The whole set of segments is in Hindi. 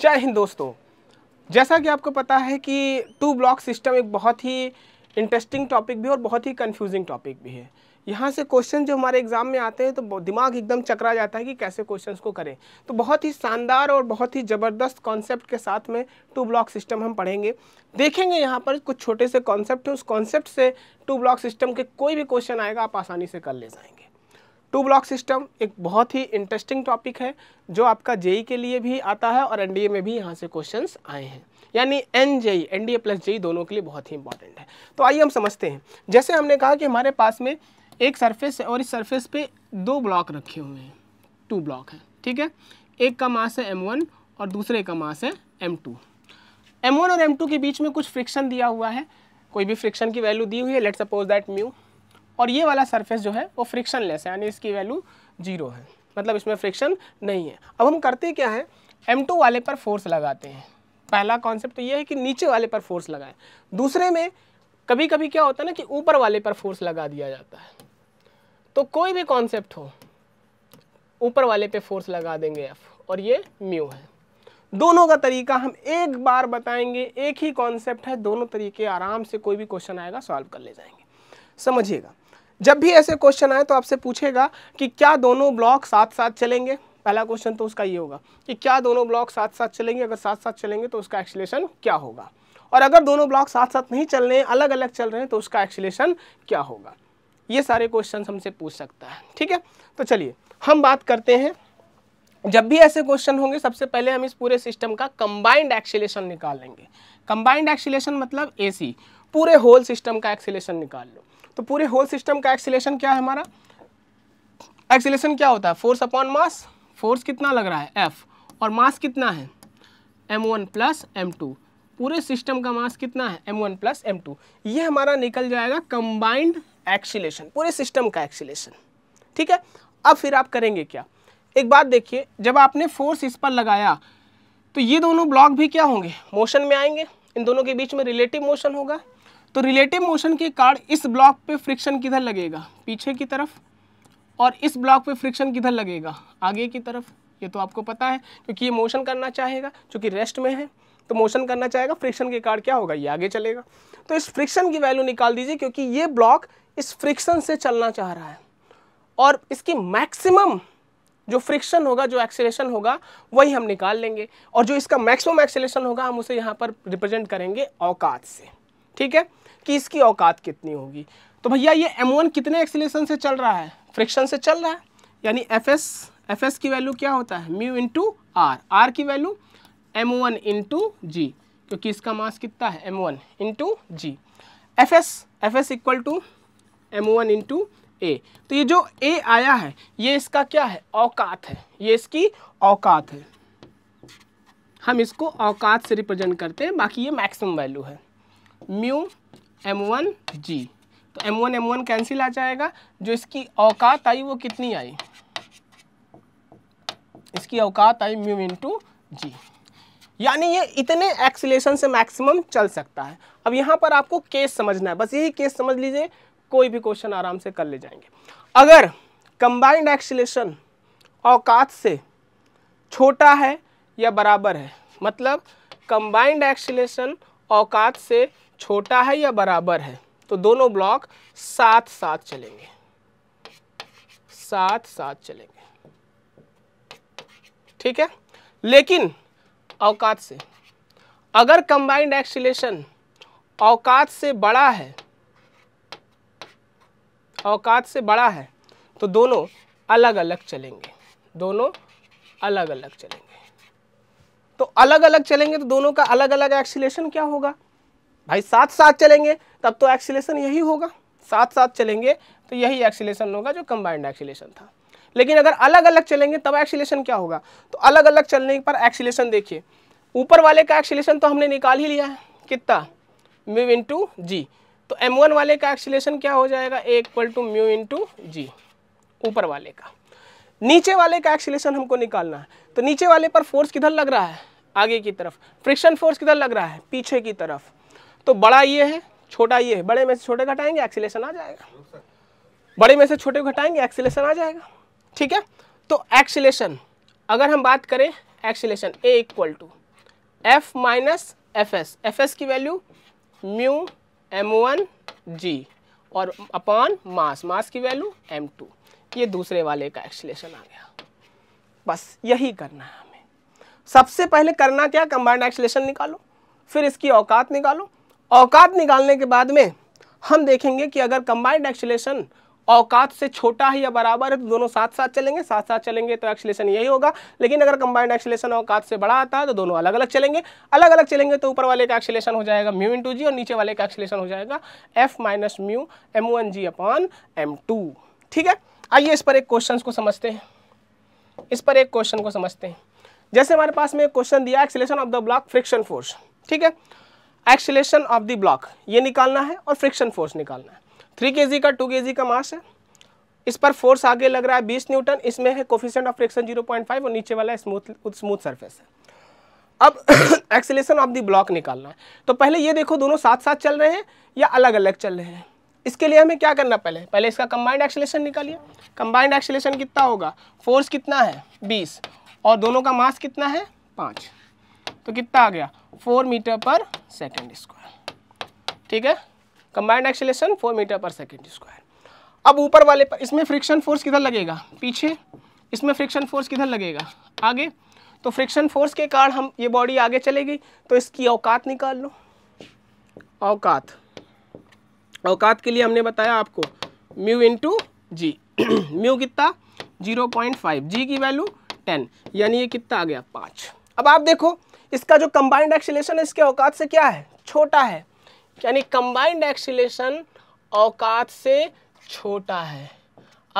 जय हिंद दोस्तों जैसा कि आपको पता है कि टू ब्लॉक सिस्टम एक बहुत ही इंटरेस्टिंग टॉपिक भी और बहुत ही कंफ्यूजिंग टॉपिक भी है यहाँ से क्वेश्चन जो हमारे एग्ज़ाम में आते हैं तो दिमाग एकदम चकरा जाता है कि कैसे क्वेश्चंस को करें तो बहुत ही शानदार और बहुत ही ज़बरदस्त कॉन्सेप्ट के साथ में टू ब्लॉक सिस्टम हम पढ़ेंगे देखेंगे यहाँ पर कुछ छोटे से कॉन्सेप्ट हैं उस कॉन्सेप्ट से टू ब्लॉक सिस्टम के कोई भी क्वेश्चन आएगा आप आसानी से कर ले जाएंगे टू ब्लॉक सिस्टम एक बहुत ही इंटरेस्टिंग टॉपिक है जो आपका जेई के लिए भी आता है और एनडीए में भी यहाँ से क्वेश्चंस आए हैं यानी N JEE N plus JEE दोनों के लिए बहुत ही इंपॉर्टेंट है तो आइए हम समझते हैं जैसे हमने कहा कि हमारे पास में एक सरफेस है और इस सरफेस पे दो ब्लॉक रखे हुए हैं टू ब्लॉक है ठीक है एक का मास है एम और दूसरे का मास है एम टू और एम के बीच में कुछ फ्रिक्शन दिया हुआ है कोई भी फ्रिक्शन की वैल्यू दी हुई है लेट सपोज दैट म्यू और ये वाला सरफेस जो है वो फ्रिक्शन लेस है यानी इसकी वैल्यू जीरो है मतलब इसमें फ्रिक्शन नहीं है अब हम करते क्या है एम वाले पर फोर्स लगाते हैं पहला कॉन्सेप्ट तो ये है कि नीचे वाले पर फोर्स लगाएं दूसरे में कभी कभी क्या होता है ना कि ऊपर वाले पर फोर्स लगा दिया जाता है तो कोई भी कॉन्सेप्ट हो ऊपर वाले पे फोर्स लगा देंगे एफ और ये म्यू है दोनों का तरीका हम एक बार बताएंगे एक ही कॉन्सेप्ट है दोनों तरीके आराम से कोई भी क्वेश्चन आएगा सॉल्व कर ले जाएंगे समझिएगा जब भी ऐसे क्वेश्चन आए तो आपसे पूछेगा कि क्या दोनों ब्लॉक साथ साथ चलेंगे पहला क्वेश्चन तो उसका ये होगा कि क्या दोनों ब्लॉक साथ साथ चलेंगे अगर साथ साथ चलेंगे तो उसका एक्सलेशन क्या होगा और अगर दोनों ब्लॉक साथ साथ नहीं चल रहे हैं अलग अलग चल रहे हैं तो उसका एक्सलेशन क्या होगा ये सारे क्वेश्चन हमसे पूछ सकता है ठीक है तो चलिए हम बात करते हैं जब भी ऐसे क्वेश्चन होंगे सबसे पहले हम इस पूरे सिस्टम का कंबाइंड एक्सीलेशन निकाल लेंगे कंबाइंड एक्सीलेशन मतलब एसी पूरे होल सिस्टम का एक्सीलेशन निकाल लो तो पूरे होल सिस्टम का एक्सीलेशन क्या है हमारा एक्सीलेशन क्या होता है फोर्स अपॉन मास फोर्स कितना लग रहा है एफ और मास कितना है M one plus M two पूरे सिस्टम का मास कितना है M one plus M two ये हमारा निकल जाएगा कंबाइंड एक्सीलेशन पूरे सिस्टम का एक्सीलेशन ठीक है अब फिर आप करेंगे क्या एक बात देखिए जब आपने फोर्स इस पर लगाया तो ये दोनों ब्लॉक भी क्या होंगे मोशन में आएंगे इन दोनों के बीच में रिलेटिव मोशन होगा तो रिलेटिव मोशन के कारण इस ब्लॉक पे फ्रिक्शन किधर लगेगा पीछे की तरफ और इस ब्लॉक पे फ्रिक्शन किधर लगेगा आगे की तरफ ये तो आपको पता है क्योंकि ये मोशन करना चाहेगा क्योंकि रेस्ट में है तो मोशन करना चाहेगा फ्रिक्शन के कारण क्या होगा ये आगे चलेगा तो इस फ्रिक्शन की वैल्यू निकाल दीजिए क्योंकि ये ब्लॉक इस फ्रिक्शन से चलना चाह रहा है और इसकी मैक्सिमम जो फ्रिक्शन होगा जो एक्सेलेशन होगा वही हम निकाल लेंगे और जो इसका मैक्सिमम एक्सेलेशन होगा हम उसे यहाँ पर रिप्रेजेंट करेंगे औकात से ठीक है कि इसकी औकात कितनी होगी तो भैया ये एम कितने एक्सीलेशन से चल रहा है फ्रिक्शन से चल रहा है यानी एफ एस एफ एस की वैल्यू क्या होता है म्यू इंटू आर आर की value M one into G क्योंकि इसका मास कितना है M one into G F S F S equal to M one into A तो ये जो ए आया है ये इसका क्या है औकात है ये इसकी औकात है हम इसको औकात से रिप्रेजेंट करते हैं बाकी ये maximum value mu M M one जी तो M one M one cancel आ जाएगा जो इसकी औकात आई वो कितनी आई इसकी औकात आई म्यू इंटू जी यानी ये इतने एक्सीलेशन से मैक्सिमम चल सकता है अब यहाँ पर आपको केस समझना है बस यही केस समझ लीजिए कोई भी क्वेश्चन आराम से कर ले जाएंगे अगर कंबाइंड एक्सीलेशन औकात से छोटा है या बराबर है मतलब कंबाइंड एक्सीलेशन औकात से छोटा है या बराबर है तो दोनों ब्लॉक साथ साथ चलेंगे साथ साथ चलेंगे ठीक है लेकिन औकात से अगर कंबाइंड एक्सीलेशन अवकात से बड़ा है अवकात से बड़ा है तो दोनों अलग अलग चलेंगे दोनों अलग अलग चलेंगे तो अलग अलग चलेंगे तो दोनों का अलग अलग एक्सीलेशन क्या होगा भाई साथ साथ चलेंगे तब तो एक्सीलेशन यही होगा साथ साथ चलेंगे तो यही एक्सीलेशन होगा जो कंबाइंड एक्सीलेशन था लेकिन अगर अलग अलग चलेंगे तब एक्सीलेशन क्या होगा तो अलग अलग चलने पर एक्सीलेशन देखिए ऊपर वाले का एक्सीलेशन तो हमने निकाल ही लिया है कितना म्यू इंटू जी तो एम वन वाले का एक्सीलेशन क्या हो जाएगा A equal to mu into G ऊपर वाले का नीचे वाले का एक्सीलेशन हमको निकालना है तो नीचे वाले पर फोर्स किधर लग रहा है आगे की तरफ फ्रिक्शन फोर्स किधर लग रहा है पीछे की तरफ तो बड़ा ये है छोटा ये है बड़े में से छोटे घटाएंगे एक्सीलेशन आ जाएगा बड़े में से छोटे घटाएंगे एक्सीलेशन आ जाएगा ठीक है तो एक्सीलेशन अगर हम बात करें acceleration A equal to F minus F S F S की value mu M one G और अपॉन मास मास की वैल्यू एम टू ये दूसरे वाले का एक्सीलेशन आ गया बस यही करना है हमें सबसे पहले करना क्या कंबाइंड एक्सीलेशन निकालो फिर इसकी औकात निकालो औकात निकालने के बाद में हम देखेंगे कि अगर कंबाइंड एक्सलेशन औकात से छोटा ही या बराबर है तो दोनों साथ साथ चलेंगे साथ साथ चलेंगे तो एक्सलेशन यही होगा लेकिन अगर कंबाइंड एक्सलेशन औकात से बड़ा आता है तो दोनों अलग अलग चलेंगे अलग अलग चलेंगे तो ऊपर वाले का एक्सलेशन हो जाएगा म्यू टू जी और नीचे वाले का एक्सलेशन हो जाएगा F minus mu M one G upon M two ठीक है आइए इस पर एक क्वेश्चन को समझते हैं इस पर एक क्वेश्चन को समझते हैं जैसे हमारे पास में एक क्वेश्चन दिया acceleration of the block friction force ठीक है एक्सलेशन ऑफ द ब्लॉक ये निकालना है और फ्रिक्शन फोर्स निकालना है थ्री के का टू के का मास है इस पर फोर्स आगे लग रहा है बीस न्यूटन इसमें है coefficient of friction zero point five और नीचे वाला स्मूथ स्मूथ सर्फेस है अब एक्सेलेशन ऑफ द ब्लॉक निकालना है तो पहले ये देखो दोनों साथ साथ चल रहे हैं या अलग अलग चल रहे हैं इसके लिए हमें क्या करना पहले पहले इसका कंबाइंड एक्सेलेशन निकालिए कंबाइंड एक्सेलेशन कितना होगा फोर्स कितना है बीस और दोनों का मास कितना है पाँच तो कितना आ गया four metre per second square ठीक है combined acceleration four metre per second square अब ऊपर वाले पर इसमें फ्रिक्शन फोर्स किधर लगेगा पीछे इसमें फ्रिक्शन फोर्स किधर लगेगा आगे तो फ्रिक्शन फोर्स के कारण हम ये बॉडी आगे चलेगी तो इसकी औकात निकाल लो औकात औकात के लिए हमने बताया आपको म्यू इंटू जी म्यू कितना जीरो पॉइंट फाइव जी की वैल्यू टेन यानी ये कितना आ गया पाँच अब आप देखो इसका जो कंबाइंड एक्सीलेशन इसके औकात से क्या है छोटा है यानी कंबाइंड एक्सीलेशन औकात से छोटा है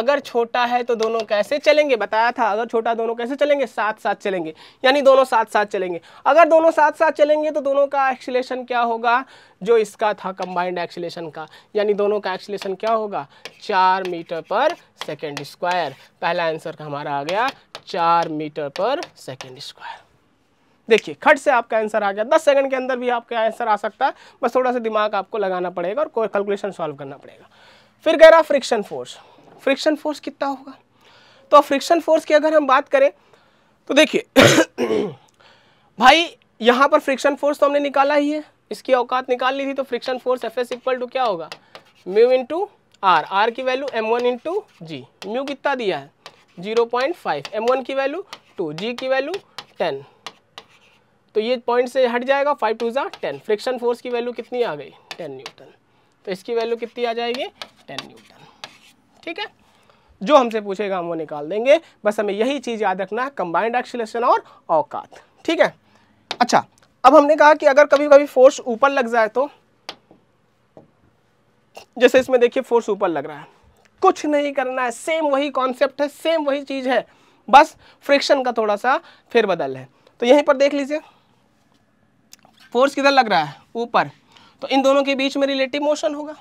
अगर छोटा है तो दोनों कैसे चलेंगे बताया था अगर छोटा दोनों कैसे चलेंगे साथ साथ चलेंगे यानी दोनों साथ साथ चलेंगे अगर दोनों साथ साथ चलेंगे तो दोनों का एक्सीलेशन क्या होगा जो इसका था कंबाइंड एक्सीलेशन का यानी दोनों का एक्सीलेशन क्या होगा चार मीटर पर सेकेंड स्क्वायर पहला आंसर का हमारा आ गया चार मीटर पर सेकेंड स्क्वायर देखिए खट से आपका आंसर आ गया दस सेकंड के अंदर भी आपका आंसर आ सकता है बस थोड़ा सा दिमाग आपको लगाना पड़ेगा और कैलकुलेशन सॉल्व करना पड़ेगा फिर कह रहा फ्रिक्शन फोर्स फ्रिक्शन फोर्स कितना होगा तो फ्रिक्शन फोर्स की अगर हम बात करें तो देखिए भाई यहाँ पर फ्रिक्शन फोर्स तो हमने निकाला ही है इसकी औकात निकाल ली थी तो friction force F S equal to क्या होगा mu into R R की value M one into G mu कितना दिया है zero point five M one की वैल्यू टू जी की वैल्यू टेन तो ये पॉइंट से हट जाएगा फाइव टू ज़ा टेन फ्रिक्शन फोर्स की वैल्यू कितनी आ गई टेन न्यूटन तो इसकी वैल्यू कितनी आ जाएगी टेन न्यूटन ठीक है जो हमसे पूछेगा हम वो निकाल देंगे बस हमें यही चीज़ याद रखना है कंबाइंड एक्सीलेशन और औकात ठीक है अच्छा अब हमने कहा कि अगर कभी कभी फोर्स ऊपर लग जाए तो जैसे इसमें देखिए फोर्स ऊपर लग रहा है कुछ नहीं करना है सेम वही कॉन्सेप्ट है सेम वही चीज़ है बस फ्रिक्शन का थोड़ा सा फिर बदल है तो यहीं पर देख लीजिए फोर्स किधर लग रहा है ऊपर तो इन दोनों के बीच में रिलेटिव मोशन होगा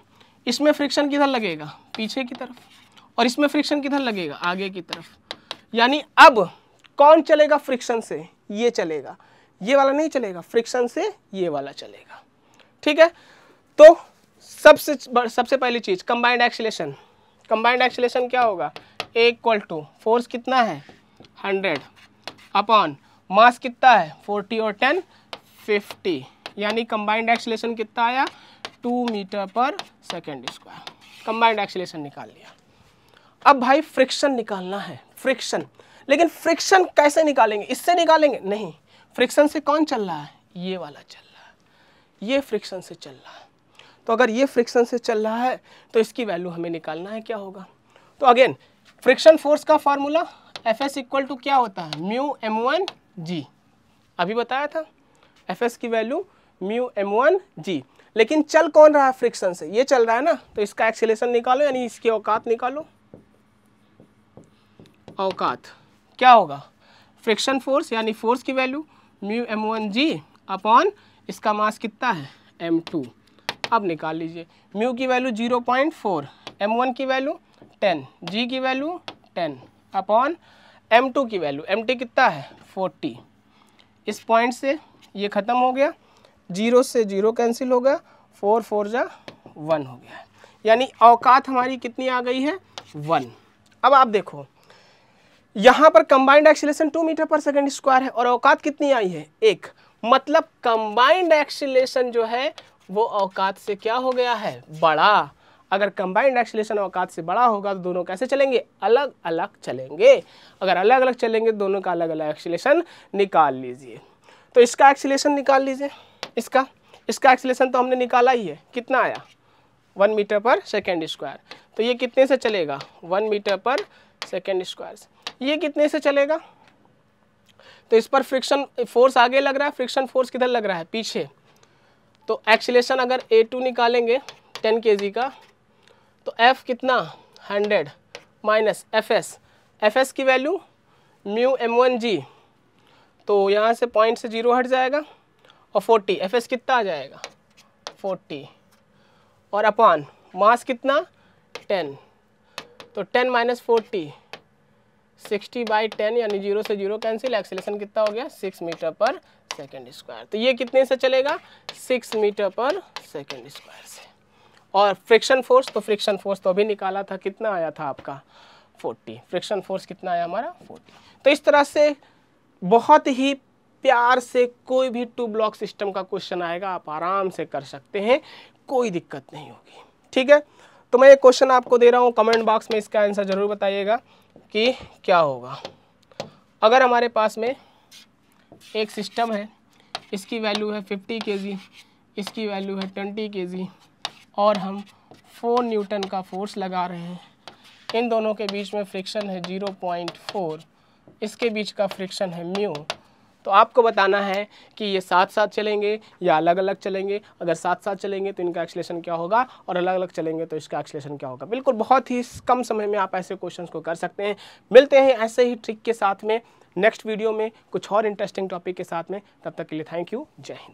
इसमें फ्रिक्शन किधर लगेगा पीछे की तरफ और इसमें फ्रिक्शन किधर लगेगा आगे की तरफ यानी अब कौन चलेगा फ्रिक्शन से ये चलेगा ये वाला नहीं चलेगा फ्रिक्शन से ये वाला चलेगा ठीक है तो सबसे सबसे पहली चीज़ कंबाइंड एक्सीलेशन कंबाइंड एक्सीलेशन क्या होगा ए इक्वल टू फोर्स कितना है हंड्रेड अपॉन मास कितना है फोर्टी और टेन फिफ्टी यानी कंबाइंड एक्सलेशन कितना आया two metre per second square combined acceleration निकाल लिया अब भाई फ्रिक्शन निकालना है फ्रिक्शन लेकिन फ्रिक्शन कैसे निकालेंगे इससे निकालेंगे नहीं फ्रिक्शन से कौन चल रहा है ये वाला चल रहा है ये फ्रिक्शन से चल रहा है तो अगर ये फ्रिक्शन से चल रहा है तो इसकी वैल्यू हमें निकालना है क्या होगा तो अगेन फ्रिक्शन फोर्स का formula F S equal to क्या होता है म्यू एम वन जी अभी बताया था एफ एस की value mu M one G लेकिन चल कौन रहा है फ्रिक्शन से ये चल रहा है ना तो इसका एक्सेलेशन निकालो यानी इसकी औकात निकालो औकात क्या होगा फ्रिक्शन फोर्स यानी फोर्स की value mu M one G upon इसका मास कितना है एम टू अब निकाल लीजिए म्यू की value zero point four M one की वैल्यू टेन जी की value ten upon M two की वैल्यू एम टी कितना है फोर्टी इस पॉइंट से ये ख़त्म हो गया जीरो से जीरो कैंसिल हो गया फोर फोर जा वन हो गया यानी औकात हमारी कितनी आ गई है वन अब आप देखो यहाँ पर combined acceleration two metre per second square है और औकात कितनी आई है एक मतलब कंबाइंड एक्सीलेशन जो है वो औकात से क्या हो गया है बड़ा अगर कंबाइंड एक्सीलेशन औकात से बड़ा होगा तो दोनों कैसे चलेंगे अलग अलग चलेंगे अगर अलग अलग चलेंगे दोनों का अलग अलग एक्सीलेशन निकाल लीजिए तो इसका एक्सीलेशन निकाल लीजिए इसका इसका एक्सीलेशन तो हमने निकाला ही है कितना आया one metre per second square तो ये कितने से चलेगा one metre per second square ये कितने से चलेगा तो इस पर फ्रिक्शन फोर्स आगे लग रहा है फ्रिक्शन फोर्स किधर लग रहा है पीछे तो एक्सीलेशन अगर ए टू निकालेंगे टेन के जी का तो एफ़ कितना hundred minus F S F S की वैल्यू म्यू एम वन जी तो यहाँ से पॉइंट से जीरो हट जाएगा और फोर्टी एफ एस कितना आ जाएगा फोर्टी और अपॉन मास कितना टेन तो ten minus forty sixty by ten यानी जीरो से जीरो कैंसिल एक्सेलेशन कितना हो गया six metre per second square तो ये कितने से चलेगा six metre per second square से और फ्रिक्शन फोर्स तो फ्रिक्शन फोर्स तो अभी निकाला था कितना आया था आपका फोर्टी फ्रिक्शन फोर्स कितना आया हमारा फोर्टी तो इस तरह से बहुत ही प्यार से कोई भी टू ब्लॉक सिस्टम का क्वेश्चन आएगा आप आराम से कर सकते हैं कोई दिक्कत नहीं होगी ठीक है तो मैं ये क्वेश्चन आपको दे रहा हूँ कमेंट बॉक्स में इसका आंसर ज़रूर बताइएगा कि क्या होगा अगर हमारे पास में एक सिस्टम है इसकी वैल्यू है 50 के इसकी वैल्यू है 20 के और हम 4 न्यूटन का फोर्स लगा रहे हैं इन दोनों के बीच में फ्रिक्शन है 0.4 इसके बीच का फ्रिक्शन है म्यू तो आपको बताना है कि ये साथ साथ चलेंगे या अलग अलग चलेंगे अगर साथ साथ चलेंगे तो इनका एक्सलेशन क्या होगा और अलग अलग चलेंगे तो इसका एक्सलेशन क्या होगा बिल्कुल बहुत ही कम समय में आप ऐसे क्वेश्चंस को कर सकते हैं मिलते हैं ऐसे ही ट्रिक के साथ में नेक्स्ट वीडियो में कुछ और इंटरेस्टिंग टॉपिक के साथ में तब तक के लिए थैंक यू जय हिंद